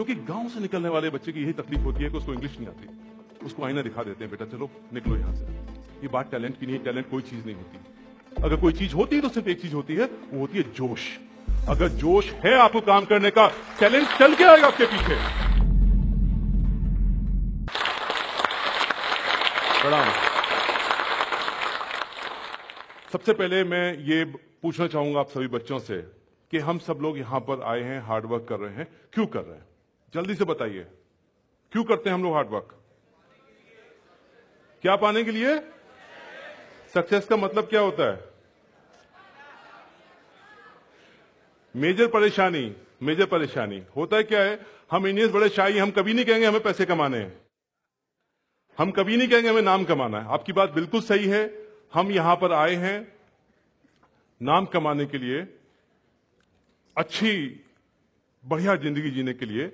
क्योंकि गांव से निकलने वाले बच्चे की यही तकलीफ होती है कि उसको इंग्लिश नहीं आती उसको आईना दिखा देते हैं बेटा चलो निकलो यहाँ से ये बात टैलेंट की नहीं टैलेंट कोई चीज नहीं होती अगर कोई चीज होती है तो सिर्फ एक चीज होती है वो होती है जोश अगर जोश है आपको काम करने का टैलेंट चल के आएगा आपके पीछे सबसे पहले मैं ये पूछना चाहूंगा आप सभी बच्चों से कि हम सब लोग यहां पर आए हैं हार्डवर्क कर रहे हैं क्यों कर रहे हैं जल्दी से बताइए क्यों करते हैं हम लोग हार्डवर्क क्या पाने के लिए सक्सेस का मतलब क्या होता है मेजर परेशानी मेजर परेशानी होता है क्या है हम इंडियंस बड़े शाही हम कभी नहीं कहेंगे हमें पैसे कमाने हैं हम कभी नहीं कहेंगे हमें नाम कमाना है आपकी बात बिल्कुल सही है हम यहां पर आए हैं नाम कमाने के लिए अच्छी बढ़िया जिंदगी जीने के लिए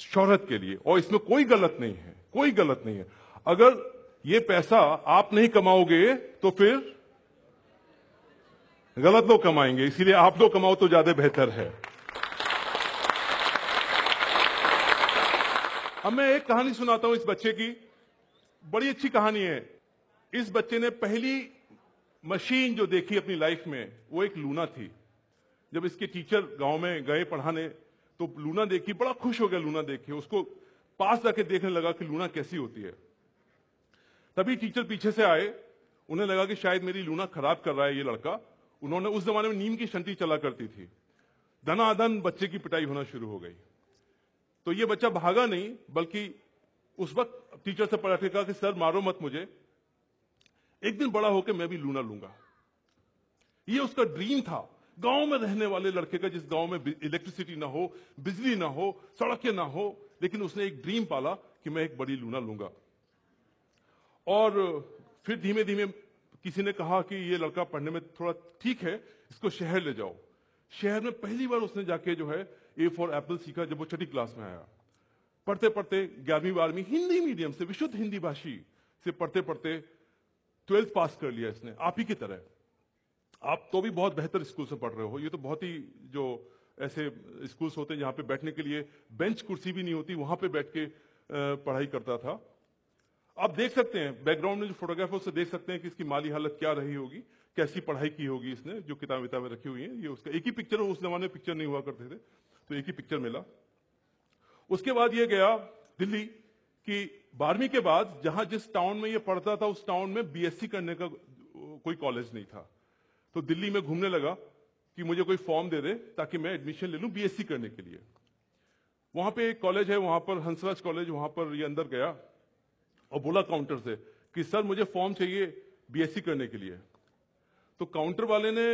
शोहरत के लिए और इसमें कोई गलत नहीं है कोई गलत नहीं है अगर ये पैसा आप नहीं कमाओगे तो फिर गलत लोग कमाएंगे इसीलिए आप लोग कमाओ तो ज्यादा बेहतर है अब मैं एक कहानी सुनाता हूं इस बच्चे की बड़ी अच्छी कहानी है इस बच्चे ने पहली मशीन जो देखी अपनी लाइफ में वो एक लूना थी जब इसके टीचर गांव में गए पढ़ाने तो लूना देखी बड़ा खुश हो गया लूना देखे उसको पास जाके देखने लगा कि लूना कैसी होती है तभी टीचर पीछे से आए उन्हें लगा कि शायद मेरी लूना खराब कर रहा है ये लड़का उन्होंने उस जमाने में नीम की शंटी चला करती थी धनाधन बच्चे की पिटाई होना शुरू हो गई तो ये बच्चा भागा नहीं बल्कि उस वक्त टीचर से पढ़ा कहा कि सर मारो मत मुझे एक दिन बड़ा होकर मैं भी लूना लूंगा ये उसका ड्रीम था गांव में रहने वाले लड़के का जिस गांव में इलेक्ट्रिसिटी ना हो बिजली ना हो सड़कें ना हो लेकिन उसने एक ड्रीम पाला कि मैं एक बड़ी लूना लूंगा और फिर धीमे धीमे किसी ने कहा कि ये लड़का पढ़ने में थोड़ा ठीक है इसको शहर ले जाओ शहर में पहली बार उसने जाके जो है ए फॉर एप्पल सीखा जब वो छठी क्लास में आया पढ़ते पढ़ते ग्यारहवीं बारहवीं हिंदी मीडियम से विशुद्ध हिंदी भाषी से पढ़ते पढ़ते ट्वेल्थ पास कर लिया इसने आप ही की तरह आप तो भी बहुत बेहतर स्कूल से पढ़ रहे हो ये तो बहुत ही जो ऐसे स्कूल्स होते हैं जहां पे बैठने के लिए बेंच कुर्सी भी नहीं होती वहां पे बैठ के पढ़ाई करता था आप देख सकते हैं बैकग्राउंड में जो फोटोग्राफर से देख सकते हैं कि इसकी माली हालत क्या रही होगी कैसी पढ़ाई की होगी इसने जो किताब किताबें रखी हुई हैं ये उसका एक ही पिक्चर उस जमाने में पिक्चर नहीं हुआ करते थे तो एक ही पिक्चर मिला उसके बाद ये गया दिल्ली कि बारहवीं के बाद जहां जिस टाउन में ये पढ़ता था उस टाउन में बीएससी करने का कोई कॉलेज नहीं था तो दिल्ली में घूमने लगा कि मुझे कोई फॉर्म दे दे ताकि मैं एडमिशन ले लूं बीएससी करने के लिए वहां पे एक कॉलेज है वहां पर हंसराज कॉलेज वहां पर ये अंदर गया और बोला काउंटर से कि सर मुझे फॉर्म चाहिए बीएससी करने के लिए तो काउंटर वाले ने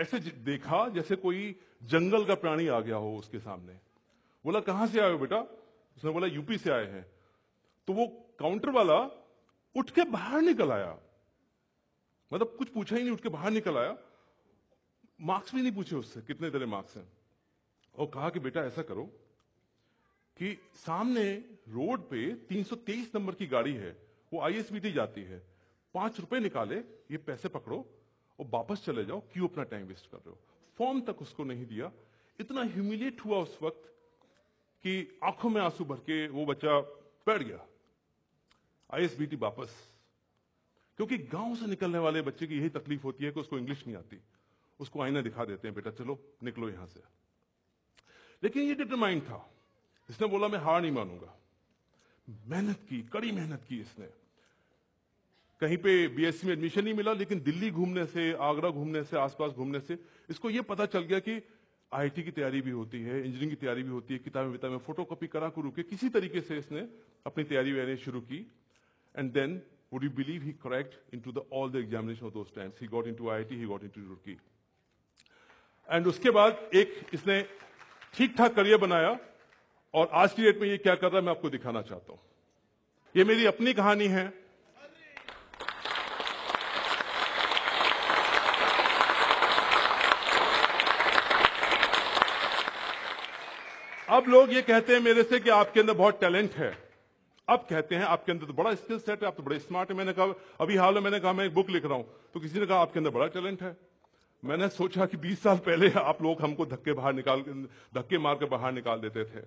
ऐसे देखा जैसे कोई जंगल का प्राणी आ गया हो उसके सामने बोला कहां से आए हो बेटा उसने बोला यूपी से आए हैं तो वो काउंटर वाला उठ के बाहर निकल आया मतलब कुछ पूछा ही नहीं उठ के बाहर निकल आया मार्क्स भी नहीं पूछे उससे कितने तेरे मार्क्स हैं और कहा कि बेटा ऐसा करो कि सामने रोड पे 323 नंबर की गाड़ी है वो आईएसबीटी जाती है पांच रुपए निकाले ये पैसे पकड़ो और वापस चले जाओ क्यों अपना टाइम वेस्ट कर रहे हो फॉर्म तक उसको नहीं दिया इतना ह्यूमिलिएट हुआ उस वक्त कि आंखों में आंसू भर के वो बच्चा बैठ गया आईएसबीटी वापस क्योंकि गांव से निकलने वाले बच्चे की यही तकलीफ होती है कि उसको इंग्लिश नहीं आती उसको आईना दिखा देते हैं बेटा चलो निकलो यहां से लेकिन ये डिटरमाइंड था इसने बोला मैं हार नहीं मानूंगा मेहनत की कड़ी मेहनत की इसने कहीं पे बीएससी e में एडमिशन नहीं मिला लेकिन दिल्ली घूमने से आगरा घूमने से आसपास घूमने से इसको ये पता चल गया कि आईटी की तैयारी भी होती है इंजीनियरिंग की तैयारी भी होती है किताबें विताबें फोटो कॉपी करा करू के किसी तरीके से इसने अपनी तैयारी वैयारी शुरू की and then Would you believe he cracked into the, all the examination of those times? He got into IIT, he got into Turkey. And उसके बाद एक इसने ठीक ठाक करियर बनाया और आज की डेट में ये क्या कर रहा है मैं आपको दिखाना चाहता हूं ये मेरी अपनी कहानी है अब लोग ये कहते हैं मेरे से कि आपके अंदर बहुत टैलेंट है अब कहते हैं आपके अंदर तो बड़ा स्किल सेट है आप तो बड़े स्मार्ट है मैंने कहा अभी हाल में मैंने कहा मैं एक बुक लिख रहा हूं तो किसी ने कहा आपके अंदर बड़ा टैलेंट है मैंने सोचा कि 20 साल पहले आप लोग हमको धक्के बाहर निकाल धक्के मार के बाहर निकाल देते थे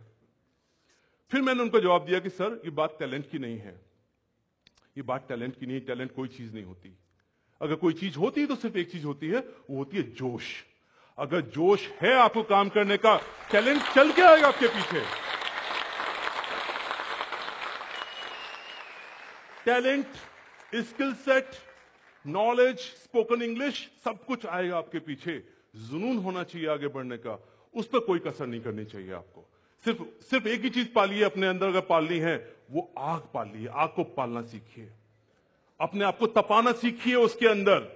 फिर मैंने उनको जवाब दिया कि सर ये बात टैलेंट की नहीं है ये बात टैलेंट की नहीं टैलेंट कोई चीज नहीं होती अगर कोई चीज होती है तो सिर्फ एक चीज होती है वो होती है जोश अगर जोश है आपको काम करने का टैलेंट चल के आएगा आपके पीछे talent skill set knowledge spoken English सब कुछ आएगा आपके पीछे जुनून होना चाहिए आगे बढ़ने का उस पर कोई कसर नहीं करनी चाहिए आपको सिर्फ सिर्फ एक ही चीज पालिए अपने अंदर अगर पालनी है वो आग पालिए आग को पालना सीखिए अपने आप को तपाना सीखिए उसके अंदर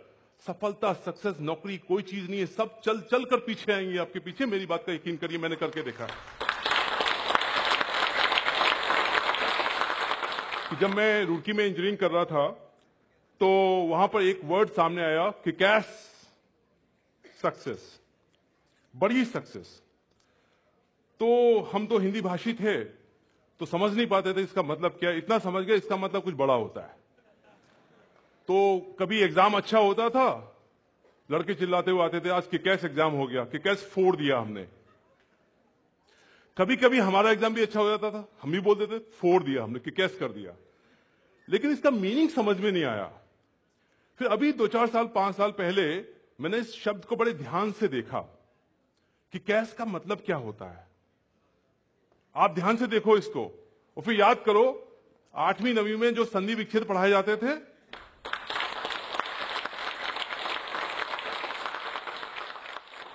सफलता सक्सेस नौकरी कोई चीज नहीं है सब चल चल कर पीछे आएंगे आपके पीछे मेरी बात का यकीन करिए मैंने करके देखा कि जब मैं रुड़की में इंजीनियरिंग कर रहा था तो वहां पर एक वर्ड सामने आया कि कैश सक्सेस बड़ी सक्सेस तो हम तो हिंदी भाषी थे तो समझ नहीं पाते थे इसका मतलब क्या इतना समझ गए इसका मतलब कुछ बड़ा होता है तो कभी एग्जाम अच्छा होता था लड़के चिल्लाते हुए आते थे आज कि कैश एग्जाम हो गया कि कैश फोड़ दिया हमने कभी कभी हमारा एग्जाम भी अच्छा हो जाता था हम भी बोल देते फोड़ दिया हमने कैस कर दिया लेकिन इसका मीनिंग समझ में नहीं आया फिर अभी दो चार साल पांच साल पहले मैंने इस शब्द को बड़े ध्यान से देखा कि कैश का मतलब क्या होता है आप ध्यान से देखो इसको और फिर याद करो आठवीं नवी में जो संधि विक्षेद पढ़ाए जाते थे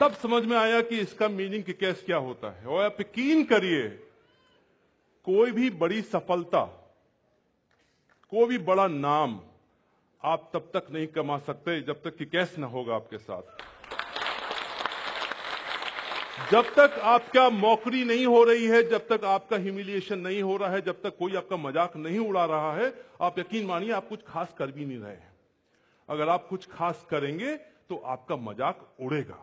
तब समझ में आया कि इसका मीनिंग कैस क्या होता है और आप यकीन करिए कोई भी बड़ी सफलता कोई भी बड़ा नाम आप तब तक नहीं कमा सकते जब तक कि कैस ना होगा आपके साथ जब तक आपका मौकरी नहीं हो रही है जब तक आपका ह्यूमिलिएशन नहीं हो रहा है जब तक कोई आपका मजाक नहीं उड़ा रहा है आप यकीन मानिए आप कुछ खास कर भी नहीं रहे हैं अगर आप कुछ खास करेंगे तो आपका मजाक उड़ेगा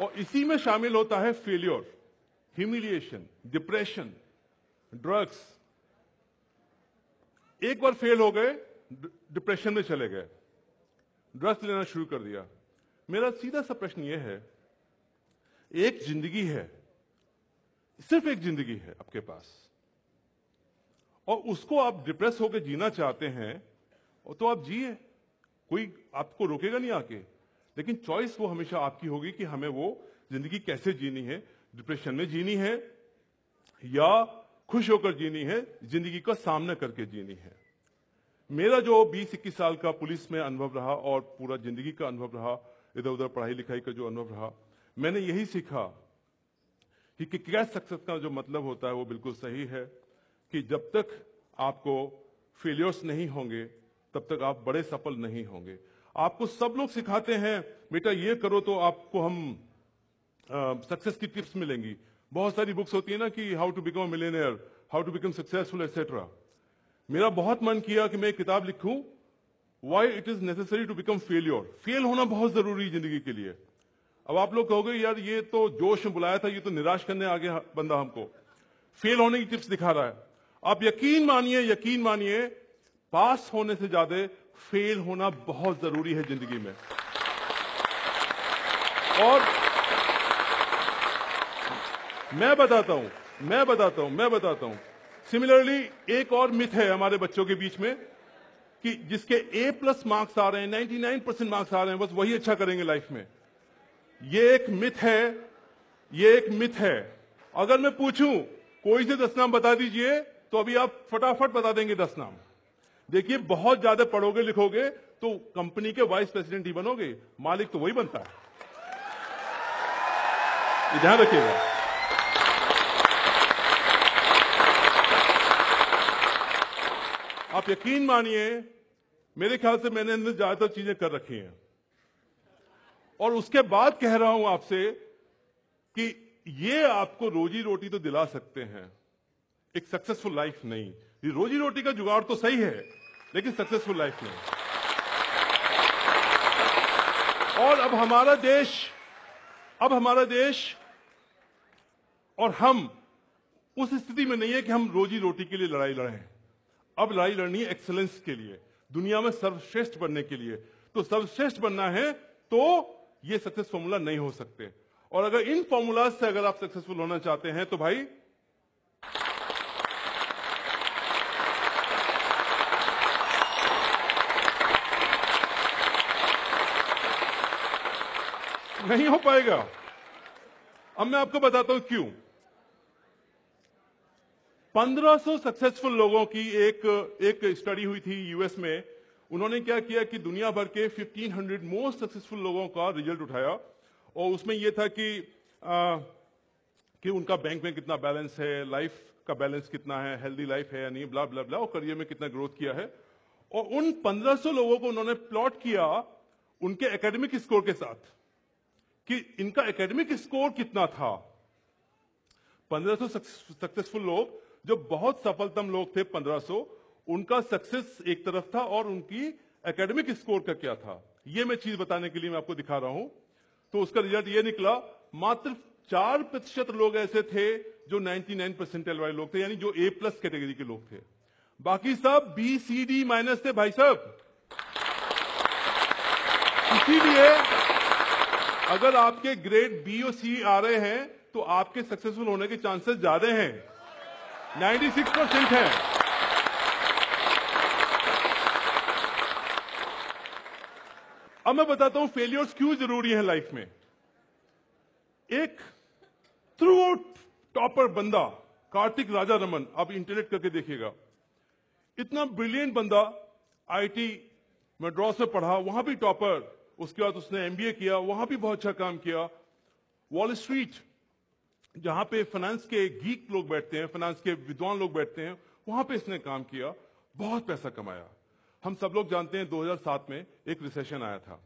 और इसी में शामिल होता है फेलियोर ह्यूमिलिएशन डिप्रेशन ड्रग्स एक बार फेल हो गए डिप्रेशन में चले गए ड्रग्स लेना शुरू कर दिया मेरा सीधा सा प्रश्न यह है एक जिंदगी है सिर्फ एक जिंदगी है आपके पास और उसको आप डिप्रेस होकर जीना चाहते हैं तो आप जिए कोई आपको रोकेगा नहीं आके लेकिन चॉइस वो हमेशा आपकी होगी कि हमें वो जिंदगी कैसे जीनी है डिप्रेशन में जीनी है या खुश होकर जीनी है जिंदगी का सामना करके जीनी है मेरा जो बीस इक्कीस साल का पुलिस में अनुभव रहा और पूरा जिंदगी का अनुभव रहा इधर उधर पढ़ाई लिखाई का जो अनुभव रहा मैंने यही सीखा कि, क्या सक्सेस का जो मतलब होता है वो बिल्कुल सही है कि जब तक आपको फेलियर्स नहीं होंगे तब तक आप बड़े सफल नहीं होंगे आपको सब लोग सिखाते हैं बेटा ये करो तो आपको हम सक्सेस की टिप्स मिलेंगी बहुत सारी बुक्स होती है ना कि how to become millionaire how to become successful etcetera मेरा बहुत मन किया कि मैं किताब लिखूं why it is necessary to become failure fail होना बहुत जरूरी है जिंदगी के लिए अब आप लोग कहोगे यार ये तो जोश में बुलाया था ये तो निराश करने आगे बंदा हमको फेल होने की टिप्स दिखा रहा है आप यकीन मानिए यकीन मानिए पास होने से ज्यादा फेल होना बहुत जरूरी है जिंदगी में और मैं बताता हूं मैं बताता हूं मैं बताता हूं सिमिलरली एक और मिथ है हमारे बच्चों के बीच में कि जिसके ए प्लस मार्क्स आ रहे हैं 99 परसेंट मार्क्स आ रहे हैं बस वही अच्छा करेंगे लाइफ में ये एक मिथ है ये एक मिथ है अगर मैं पूछूं कोई से दस नाम बता दीजिए तो अभी आप फटाफट बता देंगे दस नाम देखिए बहुत ज्यादा पढ़ोगे लिखोगे तो कंपनी के वाइस प्रेसिडेंट ही बनोगे मालिक तो वही बनता है ध्यान रखिएगा आप यकीन मानिए मेरे ख्याल से मैंने अंदर ज्यादातर चीजें कर रखी हैं और उसके बाद कह रहा हूं आपसे कि ये आपको रोजी रोटी तो दिला सकते हैं एक सक्सेसफुल लाइफ नहीं ये रोजी रोटी का जुगाड़ तो सही है लेकिन सक्सेसफुल लाइफ नहीं और अब हमारा देश अब हमारा देश और हम उस स्थिति में नहीं है कि हम रोजी रोटी के लिए लड़ाई लड़े अब लड़ाई लड़नी है एक्सेलेंस के लिए दुनिया में सर्वश्रेष्ठ बनने के लिए तो सर्वश्रेष्ठ बनना है तो ये सक्सेस फॉर्मूला नहीं हो सकते और अगर इन फॉर्मूलाज से अगर आप सक्सेसफुल होना चाहते हैं तो भाई नहीं हो पाएगा अब मैं आपको बताता हूं क्यों 1500 सक्सेसफुल लोगों की एक एक स्टडी हुई थी यूएस में उन्होंने क्या किया कि दुनिया भर के 1500 मोस्ट सक्सेसफुल लोगों का रिजल्ट उठाया और उसमें यह था कि आ, कि उनका बैंक में कितना बैलेंस है लाइफ का बैलेंस कितना है हेल्दी लाइफ है या नहीं ब्ला ब्ला ब्ला और करियर में कितना ग्रोथ किया है और उन 1500 लोगों को उन्होंने प्लॉट किया उनके एकेडमिक स्कोर के साथ कि इनका एकेडमिक स्कोर कितना था 1500 सक्सेसफुल लोग जो बहुत सफलतम लोग थे 1500 उनका सक्सेस एक तरफ था और उनकी एकेडमिक स्कोर का क्या था यह मैं चीज बताने के लिए मैं आपको दिखा रहा हूं तो उसका रिजल्ट यह निकला मात्र चार प्रतिशत लोग ऐसे थे जो 99 परसेंटेज वाले लोग थे यानी जो ए प्लस कैटेगरी के लोग थे बाकी सब बी सी डी माइनस थे भाई साहब इसीलिए अगर आपके ग्रेड बी और सी आ रहे हैं तो आपके सक्सेसफुल होने के चांसेस ज्यादा हैं 96 परसेंट है अब मैं बताता हूं फेलियर्स क्यों जरूरी है लाइफ में एक थ्रू आउट टॉपर बंदा कार्तिक राजा रमन आप इंटरनेट करके देखिएगा इतना ब्रिलियंट बंदा आईटी मद्रास में पढ़ा वहां भी टॉपर उसके बाद उसने एमबीए किया वहां भी बहुत अच्छा काम किया वॉल स्ट्रीट जहां पे फाइनेंस के गीक लोग बैठते हैं फाइनेंस के विद्वान लोग बैठते हैं वहां पे इसने काम किया बहुत पैसा कमाया हम सब लोग जानते हैं 2007 में एक रिसेशन आया था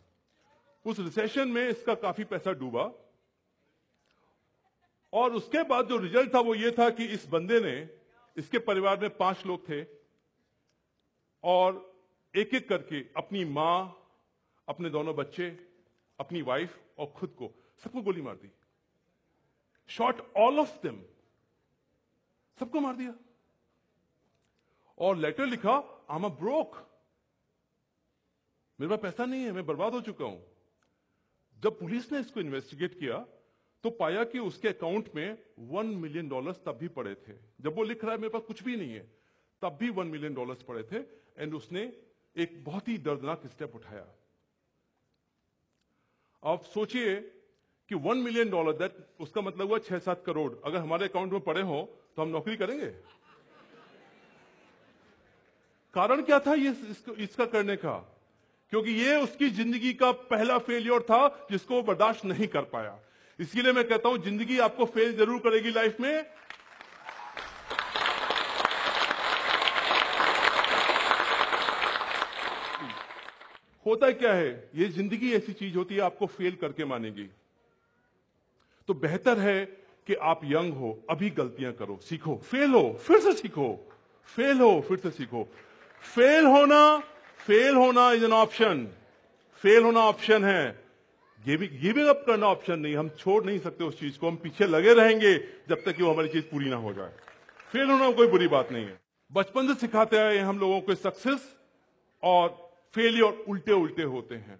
उस रिसेशन में इसका काफी पैसा डूबा और उसके बाद जो रिजल्ट था वो ये था कि इस बंदे ने इसके परिवार में पांच लोग थे और एक एक करके अपनी मां अपने दोनों बच्चे अपनी वाइफ और खुद को सबको गोली मार दी शॉट ऑल ऑफ देम सबको मार दिया और लेटर लिखा आम ब्रोक मेरे पास पैसा नहीं है मैं बर्बाद हो चुका हूं जब पुलिस ने इसको इन्वेस्टिगेट किया तो पाया कि उसके अकाउंट में वन मिलियन डॉलर्स तब भी पड़े थे जब वो लिख रहा है मेरे पास कुछ भी नहीं है तब भी वन मिलियन डॉलर्स पड़े थे एंड उसने एक बहुत ही दर्दनाक स्टेप उठाया आप सोचिए कि वन मिलियन डॉलर दैट उसका मतलब हुआ छह सात करोड़ अगर हमारे अकाउंट में पड़े हो तो हम नौकरी करेंगे कारण क्या था ये इसको, इसका करने का क्योंकि ये उसकी जिंदगी का पहला फेलियर था जिसको वो बर्दाश्त नहीं कर पाया इसीलिए मैं कहता हूं जिंदगी आपको फेल जरूर करेगी लाइफ में होता क्या है ये जिंदगी ऐसी चीज होती है आपको फेल करके मानेगी तो बेहतर है कि आप यंग हो अभी गलतियां करो सीखो फेल हो फिर से सीखो फेल हो फिर से सीखो फेल होना फेल होना इज एन ऑप्शन फेल होना ऑप्शन है गिविंग अप करना ऑप्शन नहीं हम छोड़ नहीं सकते उस चीज को हम पीछे लगे रहेंगे जब तक कि वो हमारी चीज पूरी ना हो जाए फेल होना कोई बुरी बात नहीं है बचपन से सिखाते हैं हम लोगों को सक्सेस और फेलियर उल्टे उल्टे होते हैं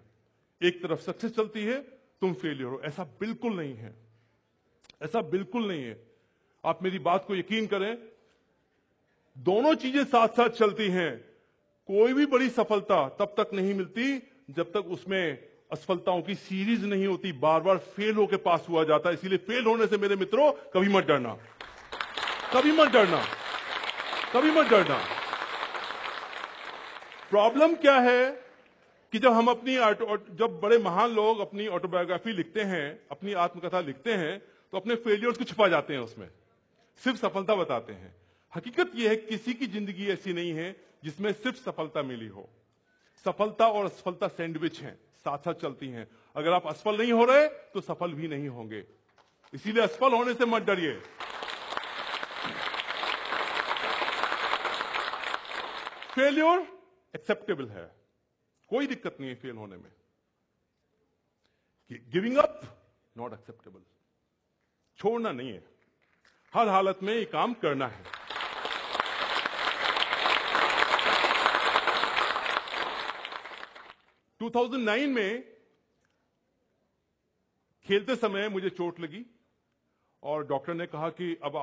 एक तरफ सक्सेस चलती है तुम फेलियर हो ऐसा बिल्कुल नहीं है ऐसा बिल्कुल नहीं है आप मेरी बात को यकीन करें दोनों चीजें साथ साथ चलती हैं कोई भी बड़ी सफलता तब तक नहीं मिलती जब तक उसमें असफलताओं की सीरीज नहीं होती बार बार फेल होकर पास हुआ जाता है इसीलिए फेल होने से मेरे मित्रों कभी मत डरना कभी मत डरना कभी मत डरना प्रॉब्लम क्या है कि जब हम अपनी जब बड़े महान लोग अपनी ऑटोबायोग्राफी लिखते हैं अपनी आत्मकथा लिखते हैं तो अपने फेलियर्स को छुपा जाते हैं उसमें सिर्फ सफलता बताते हैं हकीकत यह है किसी की जिंदगी ऐसी नहीं है जिसमें सिर्फ सफलता मिली हो सफलता और असफलता सैंडविच हैं साथ साथ चलती हैं अगर आप असफल नहीं हो रहे तो सफल भी नहीं होंगे इसीलिए असफल होने से मत डरिए फेल्योर एक्सेप्टेबल है कोई दिक्कत नहीं है फेल होने में गिविंग अप नॉट एक्सेप्टेबल छोड़ना नहीं है हर हालत में ये काम करना है टू थाउजेंड नाइन में खेलते समय मुझे चोट लगी और डॉक्टर ने कहा कि अब आप